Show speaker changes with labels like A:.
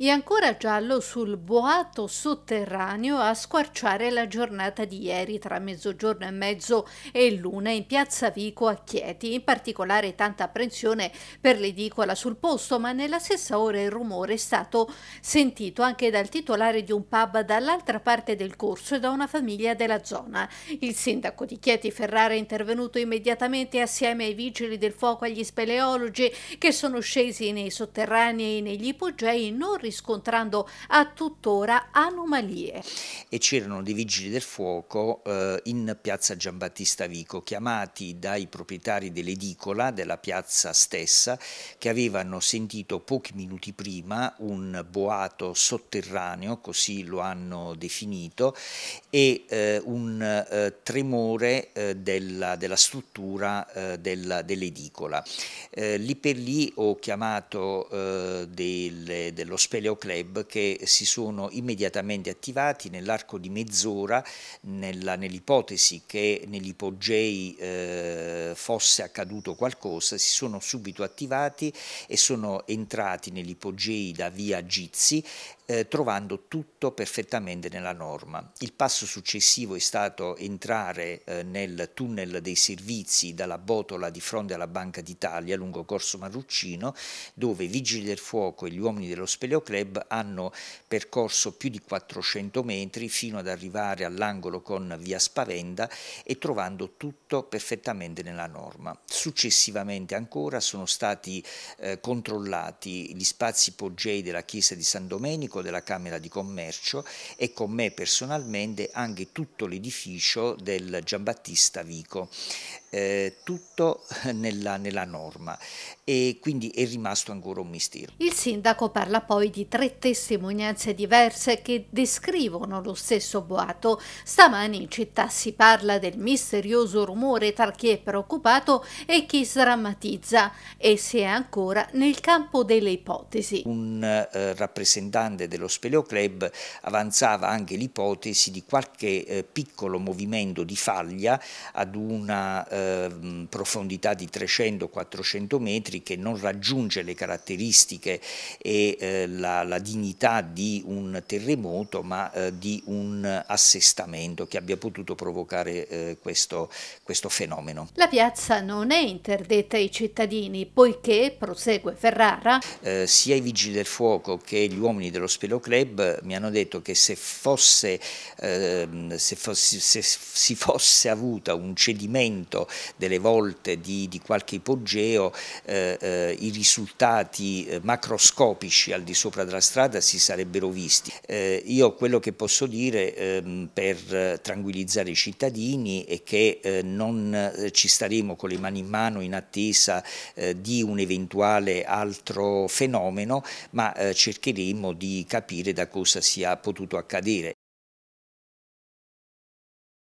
A: e ancora giallo sul boato sotterraneo a squarciare la giornata di ieri tra mezzogiorno e mezzo e l'una in piazza Vico a Chieti, in particolare tanta apprensione per l'edicola sul posto, ma nella stessa ora il rumore è stato sentito anche dal titolare di un pub dall'altra parte del corso e da una famiglia della zona. Il sindaco di Chieti Ferrara è intervenuto immediatamente assieme ai vigili del fuoco e agli speleologi che sono scesi nei sotterranei e negli ipogei non riscontrando a tuttora anomalie.
B: E c'erano dei vigili del fuoco eh, in piazza Giambattista Vico, chiamati dai proprietari dell'edicola della piazza stessa, che avevano sentito pochi minuti prima un boato sotterraneo, così lo hanno definito, e eh, un eh, tremore eh, della, della, struttura eh, dell'edicola. Dell eh, lì per lì ho chiamato delle, dell'ospedale Peleo Club che si sono immediatamente attivati nell'arco di mezz'ora nell'ipotesi che negli eh, fosse accaduto qualcosa, si sono subito attivati e sono entrati nell'ipogei da via Gizzi eh, trovando tutto perfettamente nella norma. Il passo successivo è stato entrare eh, nel tunnel dei servizi dalla botola di fronte alla Banca d'Italia lungo Corso Marruccino dove i vigili del fuoco e gli uomini dello Speleoclub hanno percorso più di 400 metri fino ad arrivare all'angolo con via Spavenda e trovando tutto perfettamente nella norma norma. Successivamente ancora sono stati eh, controllati gli spazi poggei della chiesa di San Domenico, della Camera di Commercio e con me personalmente anche tutto l'edificio del Giambattista Vico. Eh, tutto nella, nella, norma e quindi è rimasto ancora un mistero.
A: Il sindaco parla poi di tre testimonianze diverse che descrivono lo stesso boato. Stamani in città si parla del misterioso rumore tra chi è preoccupato preoccupato e chi sdrammatizza e se è ancora nel campo delle ipotesi. Un
B: eh, rappresentante dello Speleo Club avanzava anche l'ipotesi di qualche eh, piccolo movimento di faglia ad una eh, profondità di 300-400 metri che non raggiunge le caratteristiche e eh, la, la, dignità di un terremoto ma eh, di un assestamento che abbia potuto provocare eh, questo, questo fenomeno.
A: La piazza piazza non è interdetta ai cittadini poiché, prosegue Ferrara,
B: eh, sia i vigili del fuoco che gli uomini dello Spelo Club mi hanno detto che se, fosse, eh, se, fosse, se si fosse avuta un cedimento delle volte di, di qualche ipogeo eh, eh i risultati eh, macroscopici al di sopra della strada si sarebbero visti. Eh, io quello che posso dire ehm, per tranquillizzare i cittadini è che non ci starebbe saremo con le mani in mano in attesa eh, di un eventuale altro fenomeno, ma eh, cercheremo di capire da cosa sia potuto accadere.